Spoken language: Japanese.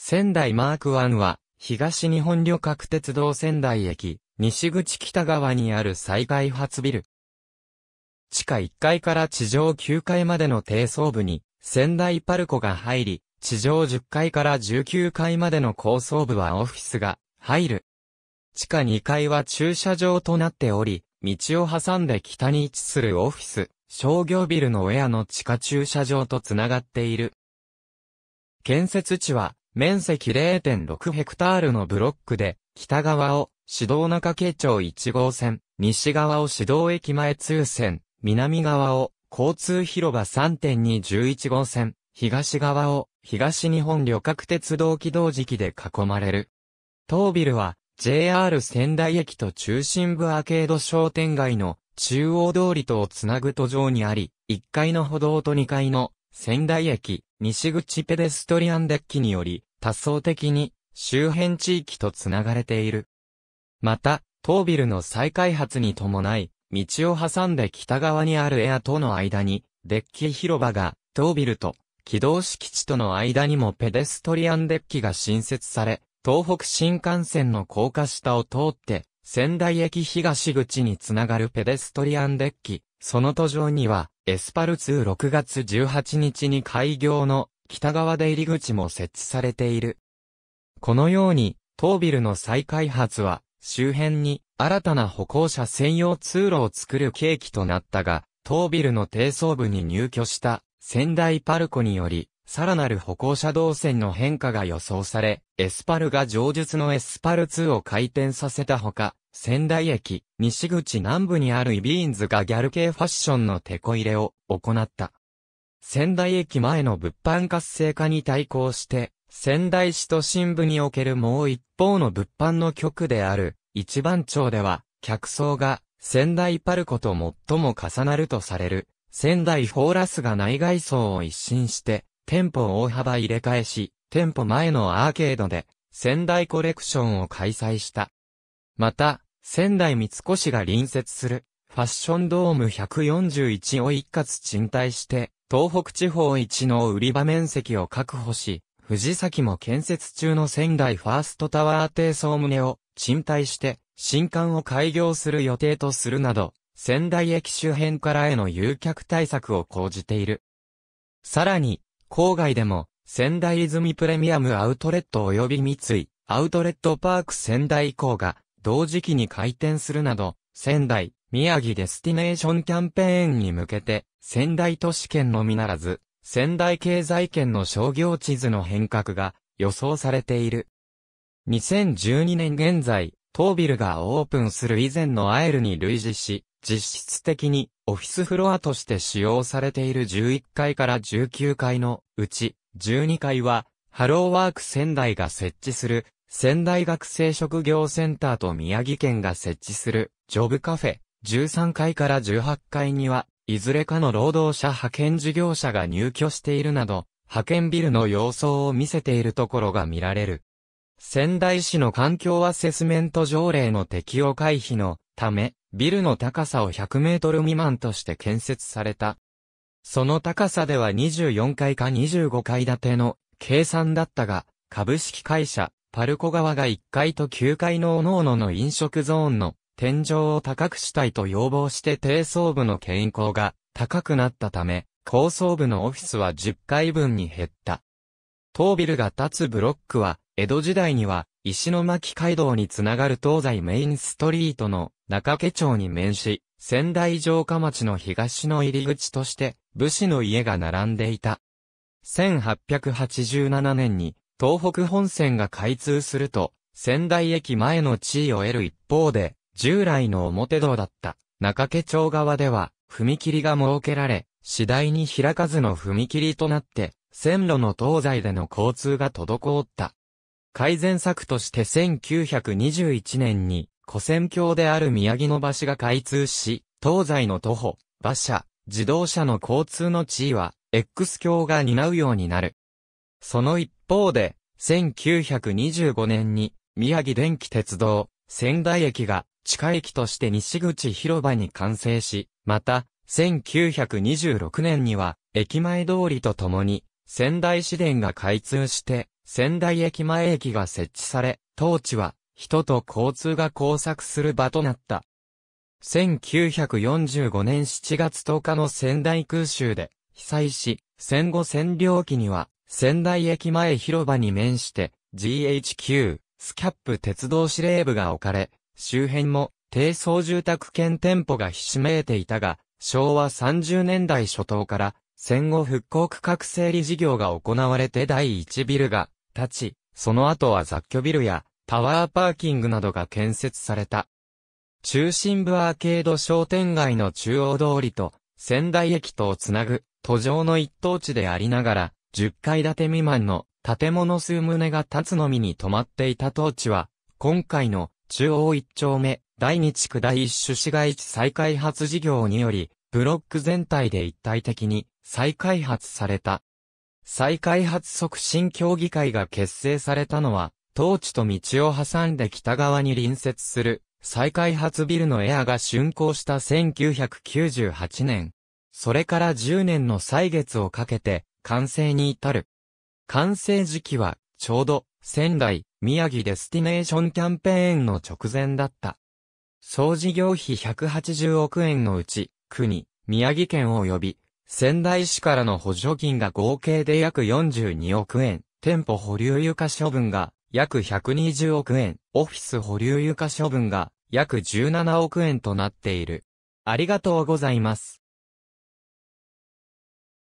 仙台マーク1は、東日本旅客鉄道仙台駅、西口北側にある再開発ビル。地下1階から地上9階までの低層部に、仙台パルコが入り、地上10階から19階までの高層部はオフィスが入る。地下2階は駐車場となっており、道を挟んで北に位置するオフィス、商業ビルのウェアの地下駐車場とつながっている。建設地は面積0.6ヘクタールのブロックで、北側を市道中京町1号線、西側を市道駅前通線、南側を交通広場3.211号線、東側を東日本旅客鉄道起動時期で囲まれる。当ビルは JR 仙台駅と中心部アーケード商店街の中央通りとをつなぐ途上にあり、1階の歩道と2階の仙台駅、西口ペデストリアンデッキにより、多層的に周辺地域とつながれている。また、当ビルの再開発に伴い、道を挟んで北側にあるエアとの間に、デッキ広場が、当ビルと、軌道敷地との間にもペデストリアンデッキが新設され、東北新幹線の高架下を通って、仙台駅東口につながるペデストリアンデッキ、その途上には、エスパル2 6月18日に開業の北側出入り口も設置されている。このように、当ビルの再開発は、周辺に新たな歩行者専用通路を作る契機となったが、当ビルの低層部に入居した仙台パルコにより、さらなる歩行者動線の変化が予想され、エスパルが上述のエスパル2を回転させたほか、仙台駅、西口南部にあるイビーンズがギャル系ファッションのテこ入れを行った。仙台駅前の物販活性化に対抗して、仙台市都心部におけるもう一方の物販の局である、一番町では、客層が仙台パルコと最も重なるとされる、仙台フォーラスが内外装を一新して、店舗を大幅入れ替えし、店舗前のアーケードで、仙台コレクションを開催した。また、仙台三越が隣接する、ファッションドーム141を一括賃貸して、東北地方一の売り場面積を確保し、藤崎も建設中の仙台ファーストタワー低層棟を賃貸して、新館を開業する予定とするなど、仙台駅周辺からへの誘客対策を講じている。さらに、郊外でも、仙台泉プレミアムアウトレット及び三井、アウトレットパーク仙台港が、同時期に開店するなど、仙台、宮城デスティネーションキャンペーンに向けて、仙台都市圏のみならず、仙台経済圏の商業地図の変革が予想されている。2012年現在、当ビルがオープンする以前のアイルに類似し、実質的にオフィスフロアとして使用されている11階から19階のうち12階はハローワーク仙台が設置する仙台学生職業センターと宮城県が設置するジョブカフェ13階から18階には、いずれかの労働者派遣事業者が入居しているなど、派遣ビルの様相を見せているところが見られる。仙台市の環境アセスメント条例の適用回避のため、ビルの高さを100メートル未満として建設された。その高さでは24階か25階建ての計算だったが、株式会社パルコ川が1階と9階の各々の飲食ゾーンの天井を高くしたいと要望して低層部の健康が高くなったため、高層部のオフィスは10階分に減った。当ビルが立つブロックは、江戸時代には、石巻街道につながる東西メインストリートの中家町に面し、仙台城下町の東の入り口として、武士の家が並んでいた。1887年に東北本線が開通すると、仙台駅前の地位を得る一方で、従来の表道だった中家町側では、踏切が設けられ、次第に開かずの踏切となって、線路の東西での交通が滞った。改善策として1921年に、古戦橋である宮城の橋が開通し、東西の徒歩、馬車、自動車の交通の地位は、X 橋が担うようになる。その一方で、1925年に、宮城電気鉄道、仙台駅が、地下駅として西口広場に完成し、また、1926年には、駅前通りとともに、仙台市電が開通して、仙台駅前駅が設置され、当地は、人と交通が交錯する場となった。1945年7月10日の仙台空襲で、被災し、戦後占領期には、仙台駅前広場に面して、GHQ、スキャップ鉄道司令部が置かれ、周辺も低層住宅兼店舗がひしめいていたが、昭和30年代初頭から戦後復興区画整理事業が行われて第1ビルが立ち、その後は雑居ビルやタワーパーキングなどが建設された。中心部アーケード商店街の中央通りと仙台駅とをつなぐ途上の一等地でありながら、10階建て未満の建物数棟が立つのみに止まっていた当地は、今回の中央一丁目、第二地区第一種市街地再開発事業により、ブロック全体で一体的に再開発された。再開発促進協議会が結成されたのは、当地と道を挟んで北側に隣接する再開発ビルのエアが竣工した1998年。それから10年の歳月をかけて、完成に至る。完成時期は、ちょうど、仙台、宮城デスティネーションキャンペーンの直前だった。総事業費180億円のうち、国、宮城県及び、仙台市からの補助金が合計で約42億円、店舗保留床処分が約120億円、オフィス保留床処分が約17億円となっている。ありがとうございます。